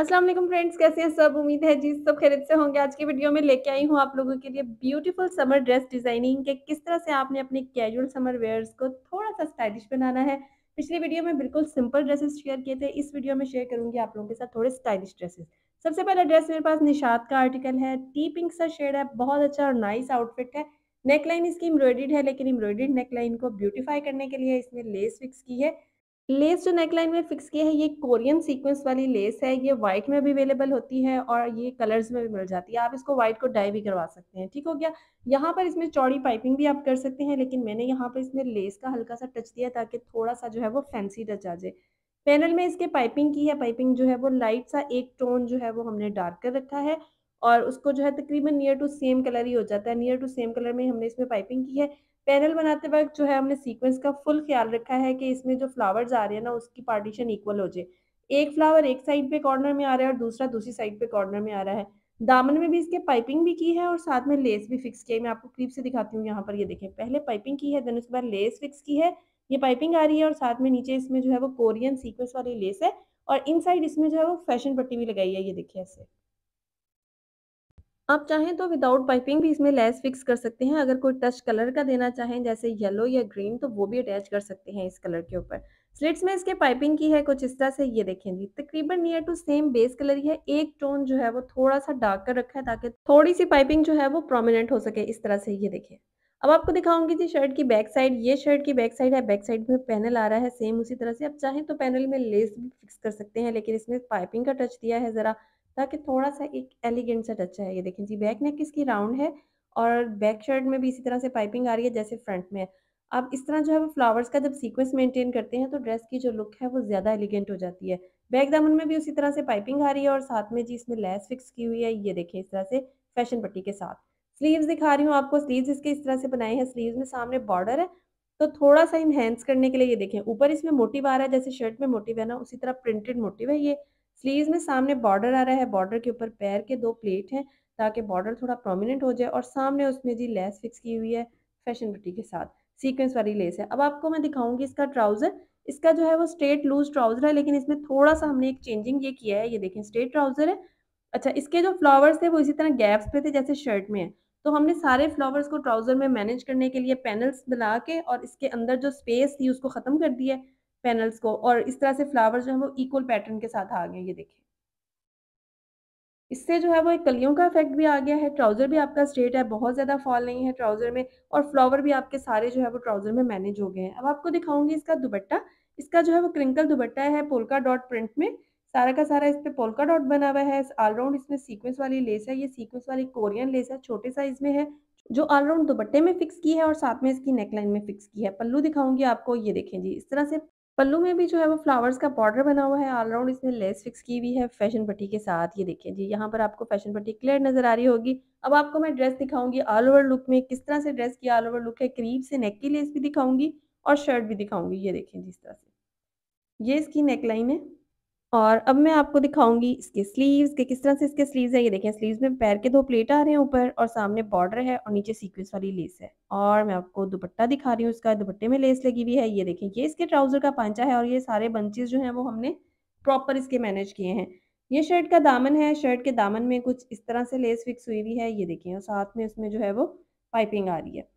अस्सलाम वालेकुम फ्रेंड्स कैसे हैं सब उम्मीद है जी सब खैरियत से होंगे आज की वीडियो में लेके आई हूँ आप लोगों के लिए ब्यूटीफुल समर ड्रेस डिजाइनिंग के किस तरह से आपने अपने कैजुअल समर वेयर्स को थोड़ा सा स्टाइलिश बनाना है पिछली वीडियो में बिल्कुल सिंपल ड्रेसेस शेयर किए थे इस वीडियो में शेयर करूंगी आप लोगों के साथ थोड़े स्टाइलिश ड्रेसेस सबसे पहला ड्रेस मेरे पास निशाद का आर्टिकल है टी पिंक सा शेड है बहुत अच्छा और नाइस आउटफिट है नेकलाइन इसकी एम्ब्रॉयडेड है लेकिन एम्ब्रॉयडेड नेकलाइन को ब्यूटीफाई करने के लिए इसने लेस फिक्स की है लेस जो नेकलाइन में फिक्स किया है ये कोरियन सीक्वेंस वाली लेस है ये व्हाइट में भी अवेलेबल होती है और ये कलर्स में भी मिल जाती है आप इसको व्हाइट को डाई भी करवा सकते हैं ठीक हो गया यहाँ पर इसमें चौड़ी पाइपिंग भी आप कर सकते हैं लेकिन मैंने यहाँ पर इसमें लेस का हल्का सा टच दिया ताकि थोड़ा सा जो है वो फैंसी टच आ जाए पैनल में इसके पाइपिंग की है पाइपिंग जो है वो लाइट सा एक टोन जो है वो हमने डार्क कर रखा है और उसको जो है तकरीबन नियर टू सेम कलर ही हो जाता है नियर टू सेम कलर में हमने इसमें पाइपिंग की है पैनल बनाते वक्त जो है हमने सीक्वेंस का फुल ख्याल रखा है कि इसमें जो फ्लावर्स आ रहे हैं ना उसकी पार्टीशन इक्वल हो जाए एक फ्लावर एक साइड पे कॉर्नर में आ रहा है और दूसरा दूसरी साइड पे कॉर्नर में आ रहा है दामन में भी इसके पाइपिंग भी की है और साथ में लेस भी फिक्स की है मैं आपको क्रीप से दिखाती हूँ यहाँ पर ये देखें पहले पाइपिंग की है देन उसके बाद लेस फिक्स की है ये पाइपिंग आ रही है और साथ में नीचे इसमें जो है वो कोरियन सीक्वेंस वाली लेस है और इन इसमें जो है वो फैशन पट्टी भी लगाई है ये देखिए ऐसे आप चाहें तो विदाउट पाइपिंग भी इसमें लेस फिक्स कर सकते हैं अगर कोई टच कलर का देना चाहें जैसे येलो या ग्रीन तो वो भी अटैच कर सकते हैं इस कलर के ऊपर स्लिट्स में इसके पाइपिंग की है कुछ इस तरह से ये देखें जी तकरीबन near to same base colour ही है एक टोन जो है वो थोड़ा सा डार्क कर रखा है ताकि थोड़ी सी पाइपिंग जो है वो प्रोमिनेंट हो सके इस तरह से ये देखें अब आपको दिखाऊंगी जी शर्ट की बैक साइड ये शर्ट की बैक साइड है बैक साइड में पैनल आ रहा है सेम उसी तरह से आप चाहें तो पैनल में लेस भी फिक्स कर सकते हैं लेकिन इसमें पाइपिंग का टच दिया है ज़रा ताकि थोड़ा सा एक एलिगेंट सा टच है ये देखें जी बैक नेक इसकी राउंड है और बैक शर्ट में भी इसी तरह से पाइपिंग आ रही है जैसे फ्रंट में है अब इस तरह जो है वो फ्लावर्स का जब सीक्वेंस मेंटेन करते हैं तो ड्रेस की जो लुक है वो ज़्यादा एलिगेंट हो जाती है बैक दामन में भी उसी तरह से पाइपिंग आ रही है और साथ में जी इसमें लेस फिक्स की हुई है ये देखें इस तरह से फैशन पट्टी के साथ स्लीव्स दिखा रही हूँ आपको स्लीव्स इसके इस तरह से बनाए हैं स्लीव्स में सामने बॉर्डर है तो थोड़ा सा इनहेंस करने के लिए ये देखें ऊपर इसमें मोटिव आ रहा है जैसे शर्ट में मोटिव है ना उसी तरह प्रिंटेड मोटिव है ये स्लीव में सामने बॉर्डर आ रहा है बॉर्डर के ऊपर पैर के दो प्लेट हैं ताकि बॉर्डर थोड़ा प्रोमिनेंट हो जाए और सामने उसमें जी लेस फिक्स की हुई है फैशन बुटी के साथ सीक्वेंस वाली लेस है अब आपको मैं दिखाऊंगी इसका ट्राउज़र इसका जो है वो स्ट्रेट लूज ट्राउज़र है लेकिन इसमें थोड़ा सा हमने एक चेंजिंग ये किया है ये देखें स्ट्रेट ट्राउज़र है अच्छा इसके जो फ्लावर्स थे वो इसी तरह गैप्स पे थे जैसे शर्ट में है तो हमने सारे फ्लावर्स को ट्राउज़र में मैनेज करने के लिए पैनल्स बना के और इसके अंदर जो स्पेस थी उसको ख़त्म कर दिया है पेनल्स को और इस तरह से फ्लावर जो है वो इक्वल पैटर्न के साथ आ गए ये देखें इससे जो है वो एक कलियों का इफेक्ट भी आ गया है ट्राउज़र भी आपका स्ट्रेट है बहुत ज़्यादा फॉल नहीं है ट्राउज़र में और फ्लावर भी आपके सारे जो है वो ट्राउज़र में मैनेज हो गए हैं अब आपको दिखाऊंगी इसका दुबट्टा इसका जो है वो क्रिंकल दुबट्टा है पोलका डॉट प्रिंट में सारा का सारा इस पर पोलका डॉट बना हुआ है ऑलराउंड इसमें सीक्वेंस वाली लेस है ये सीक्वेंस वाली कोरियन लेस है छोटे साइज में है जो ऑलराउंड दुबट्टे में फिक्स की है और साथ में इसकी नेकलाइन में फिक्स की है पल्लू दिखाऊंगी आपको ये देखें जी इस तरह से पल्लू में भी जो है वो फ्लावर्स का बॉर्डर बना हुआ है ऑलराउंड इसमें लेस फिक्स की हुई है फैशन पट्टी के साथ ये देखें जी यहाँ पर आपको फैशन पट्टी क्लियर नजर आ रही होगी अब आपको मैं ड्रेस दिखाऊंगी ऑल ओवर लुक में किस तरह से ड्रेस की ऑल ओवर लुक है करीब से नेक की लेस भी दिखाऊंगी और शर्ट भी दिखाऊंगी ये देखें जिस तरह से ये इसकी नेकलाइन है और अब मैं आपको दिखाऊंगी इसके स्लीव्स के किस तरह से इसके स्लीव्स है ये देखें स्लीव्स में पैर के दो प्लेट आ रहे हैं ऊपर और सामने बॉर्डर है और नीचे सीक्वेंस वाली लेस है और मैं आपको दुपट्टा दिखा रही हूँ इसका दुपट्टे में लेस लगी हुई है ये देखें ये इसके ट्राउजर का पांचा है और ये सारे बंचेज जो है वो हमने प्रॉपर इसके मैनेज किए हैं ये शर्ट का दामन है शर्ट के दामन में कुछ इस तरह से लेस फिक्स हुई हुई है ये देखें और साथ में उसमें जो है वो पाइपिंग आ रही है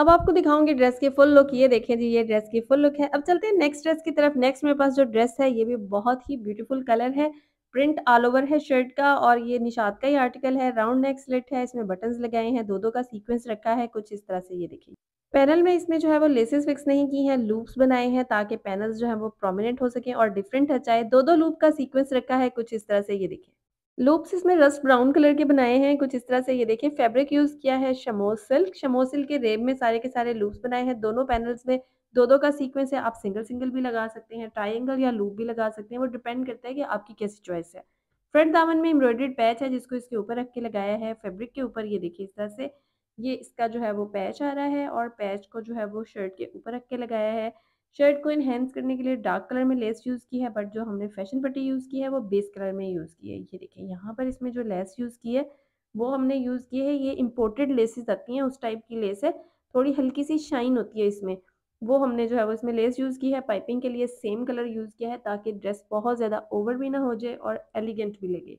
अब आपको दिखाऊंगी ड्रेस की फुल लुक ये देखें जी ये ड्रेस की फुल लुक है अब चलते हैं नेक्स्ट ड्रेस की तरफ नेक्स्ट मेरे पास जो ड्रेस है ये भी बहुत ही ब्यूटीफुल कलर है प्रिंट ऑल ओवर है शर्ट का और ये निशात का ही आर्टिकल है राउंड नेक स्लिट है इसमें बटन्स लगाए हैं दो दो का सीक्वेंस रखा है कुछ इस तरह से ये देखिए पैनल में इसमें जो है वो लेसेस फिक्स नहीं की हैं लूप्स बनाए हैं ताकि पैनल्स जो है वो प्रोमिनेंट हो सके और डिफरेंट है चाहे दो दो लूप का सीक्वेंस रखा है कुछ इस तरह से ये देखिए लूप्स इसमें रस ब्राउन कलर के बनाए हैं कुछ इस तरह से ये देखिए फैब्रिक यूज़ किया है शमो सिल्क शमो सिल्क के रेब में सारे के सारे लूप्स बनाए हैं दोनों पैनल्स में दो दो का सीक्वेंस है आप सिंगल सिंगल भी लगा सकते हैं ट्राइंगल या लूप भी लगा सकते हैं वो डिपेंड करता है कि आपकी कैसी चॉइस है फ्रंट दामन में एम्ब्रॉयड्रेड पैच है जिसको इसके ऊपर रख के लगाया है फेब्रिक के ऊपर ये देखिए इस तरह से ये इसका जो है वो पैच आ रहा है और पैच को जो है वो शर्ट के ऊपर रख के लगाया है शर्ट को इनहेंस करने के लिए डार्क कलर में लेस यूज़ की है बट जो हमने फैशन पट्टी यूज़ की है वो बेस कलर में यूज़ की है ये देखिए यहाँ पर इसमें जो लेस यूज़ की है वो हमने यूज़ की है ये इम्पोर्टेड लेसेस आती हैं उस टाइप की लेस है थोड़ी हल्की सी शाइन होती है इसमें वो हमने जो है वो इसमें लेस यूज़ की है पाइपिंग के लिए सेम कलर यूज़ किया है ताकि ड्रेस बहुत ज़्यादा ओवर भी ना हो जाए और एलिगेंट भी लगे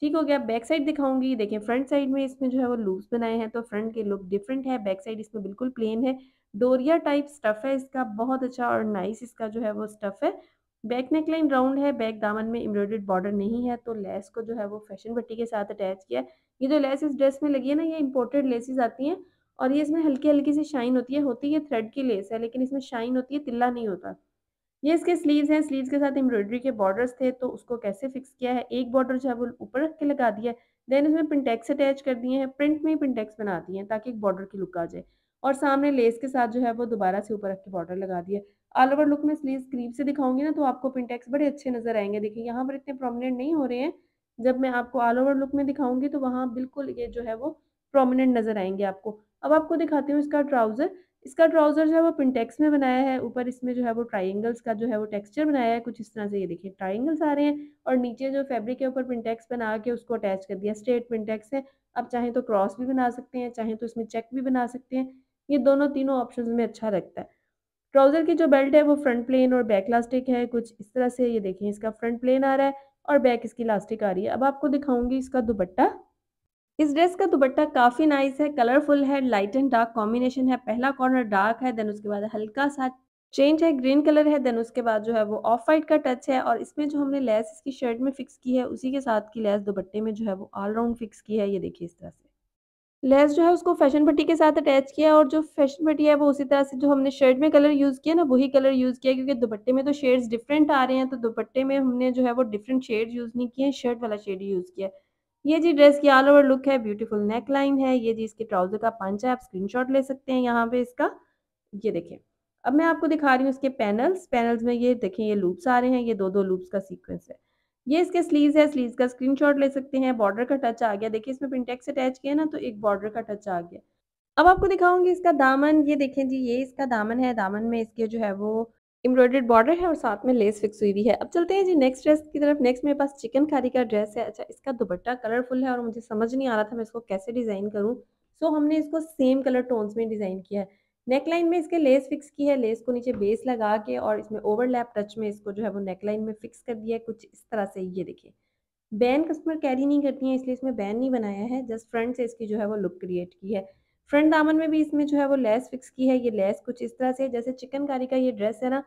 ठीक हो गया बैक साइड दिखाऊंगी देखें फ्रंट साइड में इसमें जो है वो लूप्स बनाए हैं तो फ्रंट के लुक डिफरेंट है बैक साइड इसमें बिल्कुल प्लेन है डोरिया टाइप स्टफ़ है इसका बहुत अच्छा और नाइस इसका जो है वो स्टफ़ है बैक नेकलाइन राउंड है बैक दामन में एम्ब्रॉयडेड बॉर्डर नहीं है तो लेस को जो है वो फैशन पट्टी के साथ अटैच किया है ये जो लेस इस ड्रेस में लगी है ना ये इम्पोर्टेड लेसेस आती हैं और ये इसमें हल्की हल्की सी शाइन होती है होती है थ्रेड की लेस है लेकिन इसमें शाइन होती है तिल्ला नहीं होता ये इसके स्लीव्स हैं स्लीव्स के साथ एम्ब्रॉयडरी के बॉर्डर्स थे तो उसको कैसे फिक्स किया है एक बॉर्डर जो है वो ऊपर रख के लगा दिया देन इसमें पिंटेक्स अटैच कर दिए हैं प्रिंट में ही पिंटेक्स बना दिए हैं ताकि एक बॉर्डर की लुक आ जाए और सामने लेस के साथ जो है वो दोबारा से ऊपर रख के बॉर्डर लगा दिया ऑल ओवर लुक में स्लीव करीब से दिखाऊंगी ना तो आपको पिंटेक्स बड़े अच्छे नजर आएंगे देखिए यहाँ पर इतने प्रोमिनेंट नहीं हो रहे हैं जब मैं आपको ऑल ओवर लुक में दिखाऊंगी तो वहाँ बिल्कुल ये जो है वो प्रोमिनेंट नजर आएंगे आपको अब आपको दिखाती हूँ इसका ट्राउजर इसका ट्राउजर जो है वो पिंटेक्स में बनाया है ऊपर इसमें जो है वो ट्राइंगल्स का जो है वो टेक्सचर बनाया है कुछ इस तरह से ये देखिए ट्राइंगल्स आ रहे हैं और नीचे जो फैब्रिक के ऊपर पिंटेक्स बना के उसको अटैच कर दिया स्ट्रेट पिंटेक्स है आप चाहें तो क्रॉस भी बना सकते हैं चाहें तो इसमें चेक भी बना सकते हैं ये दोनों तीनों ऑप्शन में अच्छा लगता है ट्राउजर की जो बेल्ट है वो फ्रंट प्लेन और बैक लास्टिक है कुछ इस तरह से ये देखें इसका फ्रंट प्लेन आ रहा है और बैक इसकी लास्टिक आ रही है अब आपको दिखाऊंगी इसका दुपट्टा इस ड्रेस का दुपट्टा काफी नाइस है कलरफुल है लाइट एंड डार्क कॉम्बिनेशन है पहला कॉर्नर डार्क है देन उसके बाद हल्का सा चेंज है ग्रीन कलर है देन उसके बाद जो है वो ऑफ वाइट का टच है और इसमें जो हमने लेस इसकी शर्ट में फिक्स की है उसी के साथ की लेस दुपट्टे में जो है वो ऑलराउंड फिक्स की है ये देखिए इस तरह से लेस जो है उसको फैशन पट्टी के साथ अटैच किया और जो फैशन पट्टी है वो उसी तरह से जो हमने शर्ट में कलर यूज़ किया ना वही कलर यूज़ किया क्योंकि दुपट्टे में तो शेड्स डिफरेंट आ रहे हैं तो दुपट्टे में हमने जो है वो डिफरेंट शेड यूज़ नहीं किए शर्ट वाला शेड यूज़ किया है ये जी ड्रेस की ऑल ओवर लुक है ब्यूटीफुल नेक लाइन है ये जी इसके ट्राउजर का पंच है आप स्क्रीनशॉट ले सकते हैं यहाँ पे इसका ये देखें अब मैं आपको दिखा रही हूँ इसके पैनल्स पैनल्स में ये देखें ये लूप्स आ रहे हैं ये दो दो लूप्स का सीक्वेंस है ये इसके स्लीव है स्लीव का स्क्रीन ले सकते हैं बॉर्डर का टच आ गया देखिए इसमें प्रिंटेक्स अटैच किया ना तो एक बॉर्डर का टच आ गया अब आपको दिखाऊंगी इसका दामन ये देखें जी ये इसका दामन है दामन में इसके जो है वो एम्ब्रॉयडर्ड बॉर्डर है और साथ में लेस फिक्स हुई हुई है अब चलते हैं जी नेक्स्ट ड्रेस की तरफ नेक्स्ट मेरे पास चिकन खारी का ड्रेस है अच्छा इसका दुपट्टा कलरफुल है और मुझे समझ नहीं आ रहा था मैं इसको कैसे डिज़ाइन करूँ सो so, हमने इसको सेम कलर टोन्स में डिज़ाइन किया है नेकलाइन में इसके लेस फिक्स की है लेस को नीचे बेस लगा के और इसमें ओवरलैप टच में इसको जो है वो नेकलाइन में फिक्स कर दिया है कुछ इस तरह से ये देखिए बैन कस्टमर कैरी नहीं करती है इसलिए इसमें बैन नहीं बनाया है जस्ट फ्रंट से इसकी जो है वो लुक क्रिएट की है फ्रंट दामन में भी इसमें जो है वो लेस फिक्स की है ये लेस कुछ इस तरह से जैसे चिकनकारी का ये ड्रेस है ना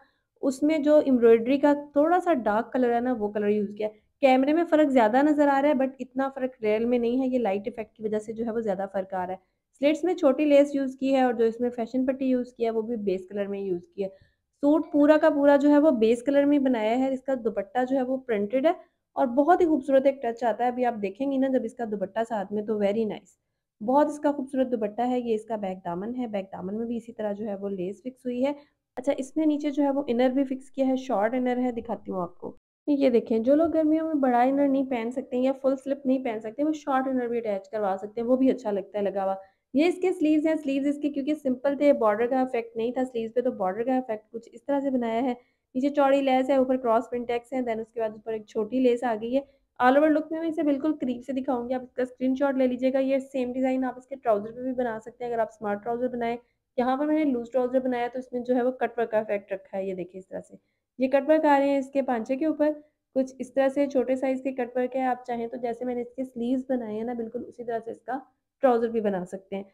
उसमें जो एम्ब्रॉयडरी का थोड़ा सा डार्क कलर है ना वो कलर यूज़ किया कैमरे में फ़र्क ज़्यादा नज़र आ रहा है बट इतना फ़र्क रियल में नहीं है ये लाइट इफेक्ट की वजह से जो है वो ज़्यादा फ़र्क आ रहा है स्लेट्स में छोटी लेस यूज़ की है और जो इसमें फैशन पट्टी यूज़ किया है वो भी बेस कलर में यूज़ किया है सूट पूरा का पूरा जो है वो बेस कलर में बनाया है इसका दुपट्टा जो है वो प्रिंटेड है और बहुत ही खूबसूरत एक टच आता है अभी आप देखेंगी ना जब इसका दुपट्टा साथ में तो वेरी नाइस बहुत इसका खूबसूरत दुपट्टा है ये इसका बैक दामन है बैक दामन में भी इसी तरह जो है वो लेस फिक्स हुई है अच्छा इसने नीचे जो है वो इनर भी फिक्स किया है शॉर्ट इनर है दिखाती हूँ आपको ये देखें जो लोग गर्मियों में बड़ा इनर नहीं पहन सकते या फुल स्लिप नहीं पहन सकते वो शॉर्ट इनर भी अटैच करवा सकते हैं वो भी अच्छा लगता है लगा हुआ ये इसके स्लीव्स हैं स्लीव्स इसके क्योंकि सिंपल थे बॉर्डर का इफेक्ट नहीं था स्लीव्स पे तो बॉर्डर का इफेक्ट कुछ इस तरह से बनाया है नीचे चौड़ी लेस है ऊपर क्रॉस प्रिंटेक्स है देन उसके बाद ऊपर एक छोटी लेस आ गई है ऑल ओवर लुक में मैं इसे बिल्कुल करीब से दिखाऊंगी आप इसका स्क्रीनशॉट ले लीजिएगा ये सेम डिज़ाइन आप इसके ट्राउज़र पे भी बना सकते हैं अगर आप स्मार्ट ट्राउज़र बनाए यहाँ पर मैंने लूज ट्राउज़र बनाया तो इसमें जो है वो कट का इफेक्ट रखा है ये देखिए इस तरह से ये कटवर आ रहे हैं इसके पांचे के ऊपर कुछ इस तरह से छोटे साइज़ के कटवर के है आप चाहें तो जैसे मैंने इसके स्लीव्स बनाए हैं ना बिल्कुल उसी तरह से इसका ट्राउज़र भी बना सकते हैं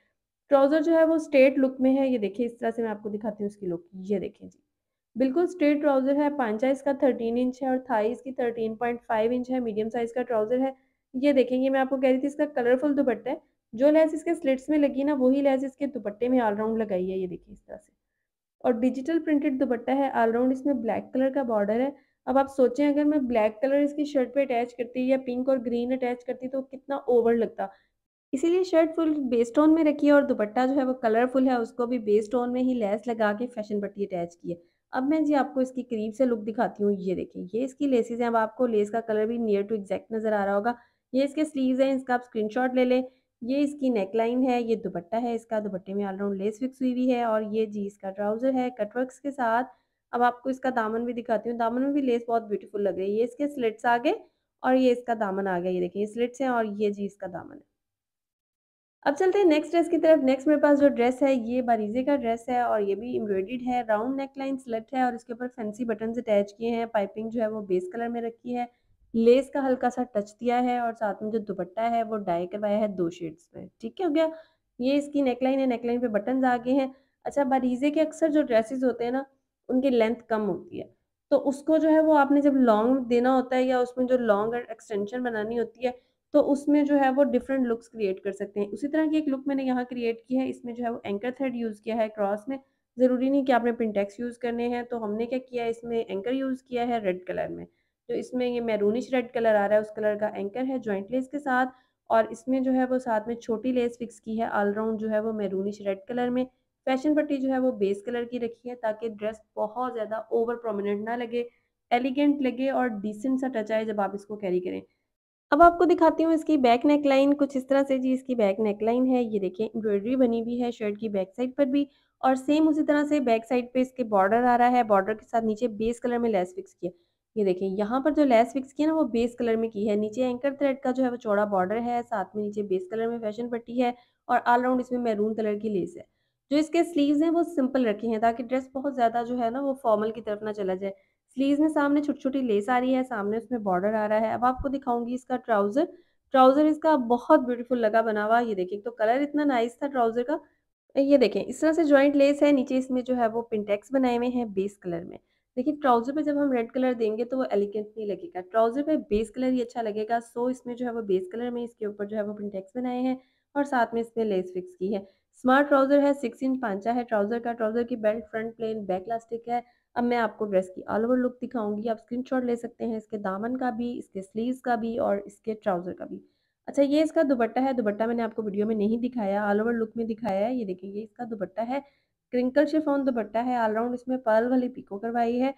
ट्राउज़र जो है वो स्ट्रेट लुक में है ये देखिए इस तरह से मैं आपको दिखाती हूँ इसकी लुक ये देखें जी बिल्कुल स्ट्रेट ट्राउजर है पांचा इसका थर्टीन इंच है और थाई इसकी थर्टीन पॉइंट फाइव इंच है मीडियम साइज का ट्राउजर है ये देखेंगे मैं आपको कह रही थी इसका कलरफुल दुपट्टा है जो लैस इसके स्लिट्स में लगी ना वही लैस इसके दुपट्टे में ऑलराउंड लगाई है ये देखिए इस तरह से और डिजिटल प्रिंटेड दुपट्टा है ऑलराउंड इसमें ब्लैक कलर का बॉर्डर है अब आप सोचें अगर मैं ब्लैक कलर इसकी शर्ट पे अटैच करती या पिंक और ग्रीन अटैच करती तो कितना ओवर लगता इसीलिए शर्ट फुल बेस टोन में रखी है और दुपट्टा जो है वो कलरफुल है उसको भी बेस टोन में ही लैस लगा के फैशन पट्टी अटैच की है अब मैं जी आपको इसकी करीब से लुक दिखाती हूँ ये देखें ये इसकी लेसेज हैं अब आपको लेस का कलर भी नियर टू एग्जैक्ट नज़र आ रहा होगा ये इसके स्लीव्स हैं इसका आप स्क्रीनशॉट ले लें ये इसकी नेकलाइन है ये दुपट्टा है इसका दुपट्टे में ऑलराउंड लेस फिक्स हुई हुई है और ये जी इसका ट्राउज़र है कटवर्क्स के साथ अब आपको इसका दामन भी दिखाती हूँ दामन में भी लेस बहुत ब्यूटीफुल लग रही है ये इसके स्लिट्स आ गए और ये इसका दामन आ गया ये देखिए ये स्लिट्स हैं और ये जी इसका दामन है अब चलते हैं नेक्स्ट ड्रेस की तरफ नेक्स्ट मेरे पास जो ड्रेस है ये बारीजे का ड्रेस है और ये भी एम्ब्रॉयड है राउंड नेक लाइन स्लट है और इसके ऊपर फैंसी बटन अटैच किए हैं पाइपिंग जो है वो बेस कलर में रखी है लेस का हल्का सा टच दिया है और साथ में जो दुपट्टा है वो डाई करवाया है दो शेड्स में ठीक है हो गया ये इसकी नेकलाइन है नेकलाइन पे बटन आ गए हैं अच्छा बारीजे के अक्सर जो ड्रेसेस होते हैं ना उनकी लेंथ कम होती है तो उसको जो है वो आपने जब लॉन्ग देना होता है या उसमें जो लॉन्ग एक्सटेंशन बनानी होती है तो उसमें जो है वो डिफरेंट लुक्स क्रिएट कर सकते हैं उसी तरह की एक लुक मैंने यहाँ क्रिएट की है इसमें जो है वो एंकर थ्रेड यूज़ किया है क्रॉस में ज़रूरी नहीं कि आपने पिंटेक्स यूज़ करने हैं तो हमने क्या किया है इसमें एंकर यूज़ किया है रेड कलर में तो इसमें ये मैरूनिश रेड कलर आ रहा है उस कलर का एंकर है जॉइंट लेस के साथ और इसमें जो है वो साथ में छोटी लेस फिक्स की है ऑलराउंड जो है वो मैरूनिश रेड कलर में फैशन पट्टी जो है वो बेस कलर की रखी है ताकि ड्रेस बहुत ज़्यादा ओवर प्रोमिनेंट ना लगे एलिगेंट लगे और डिसेंट सा टच आए जब आप इसको कैरी करें अब आपको दिखाती हूँ इसकी बैक नेक लाइन कुछ इस तरह से जी इसकी बैक नेक लाइन है ये देखें एम्ब्रॉयडरी बनी हुई है शर्ट की बैक साइड पर भी और सेम उसी तरह से बैक साइड पे इसके बॉर्डर आ रहा है बॉर्डर के साथ नीचे बेस कलर में लेस फिक्स किया ये देखें यहाँ पर जो लेस फिक्स किया ना वो बेस कलर में की है नीचे एंकर थ्रेड का जो है वो चौड़ा बॉर्डर है साथ में नीचे बेस कलर में फैशन पट्टी है और ऑल राउंड इसमें मैरून कलर की लेस है जो इसके स्लीव्स हैं वो सिंपल रखे हैं ताकि ड्रेस बहुत ज़्यादा जो है ना वो फॉर्मल की तरफ ना चला जाए स्लीव में सामने छोटी छोटी लेस आ रही है सामने उसमें बॉर्डर आ रहा है अब आपको दिखाऊंगी इसका ट्राउज़र ट्राउज़र इसका बहुत ब्यूटीफुल लगा बना हुआ ये देखें तो कलर इतना नाइस था ट्राउज़र का ये देखें इस तरह से जॉइंट लेस है नीचे इसमें जो है वो पिंटेक्स बनाए हुए हैं बेस कलर में देखिए ट्राउज़र पे जब हम रेड कलर देंगे तो वो एलिगेंट नहीं लगेगा ट्राउज़र पे बेस कलर ही अच्छा लगेगा सो इसमें जो है वो बेस कलर में इसके ऊपर जो है वो पिंटेक्स बनाए हैं और साथ में इसमें लेस फिक्स की है स्मार्ट ट्राउज़र है सिक्स इंच पांचा है ट्राउज़र का ट्राउज़र की belt front plain back elastic है अब मैं आपको ड्रेस की ऑल ओवर लुक दिखाऊंगी आप स्क्रीनशॉट ले सकते हैं इसके दामन का भी इसके स्लीव्स का भी और इसके ट्राउज़र का भी अच्छा ये इसका दुपट्टा है दुपट्टा मैंने आपको वीडियो में नहीं दिखाया ऑल ओवर लुक में दिखाया है ये देखिए ये इसका दुपट्टा है क्रिंकल शिफॉन दुपट्टा है ऑलराउंड इसमें पर्ल वाली पिको करवाई है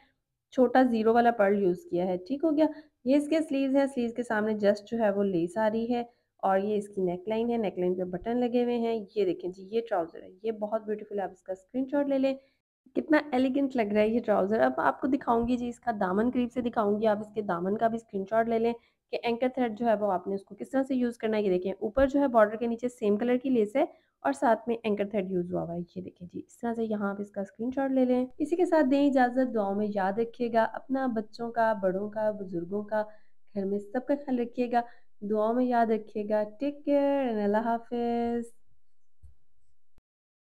छोटा जीरो वाला पर्ल यूज़ किया है ठीक हो गया ये इसके स्लीव है स्लीव के सामने जस्ट जो है वो लेस आ रही है और ये इसकी नेकलाइन है नेकलाइन पे बटन लगे हुए हैं ये देखें जी ये ट्राउज़र है ये बहुत ब्यूटीफुल है आप इसका स्क्रीनशॉट ले लें कितना एलिगेंट लग रहा है ये ट्राउज़र अब आपको दिखाऊंगी जी इसका दामन करीब से दिखाऊंगी आप इसके दामन का भी स्क्रीनशॉट ले लें कि एंकर थ्रेड जो है वो आपने उसको किस तरह से यूज़ करना है ये देखें ऊपर जो है बॉर्डर के नीचे सेम कलर की लेस है और साथ में एंकर थ्रेड यूज़ हुआ हुआ है ये देखें जी इस तरह से यहाँ आप इसका स्क्रीन ले लें इसी के साथ दें इजाज़त दुआओं में याद रखिएगा अपना बच्चों का बड़ों का बुज़ुर्गों का घर में सबका ख्याल रखिएगा दुआओं में याद रखिएगा टेक केयर अल्लाह हाफिज़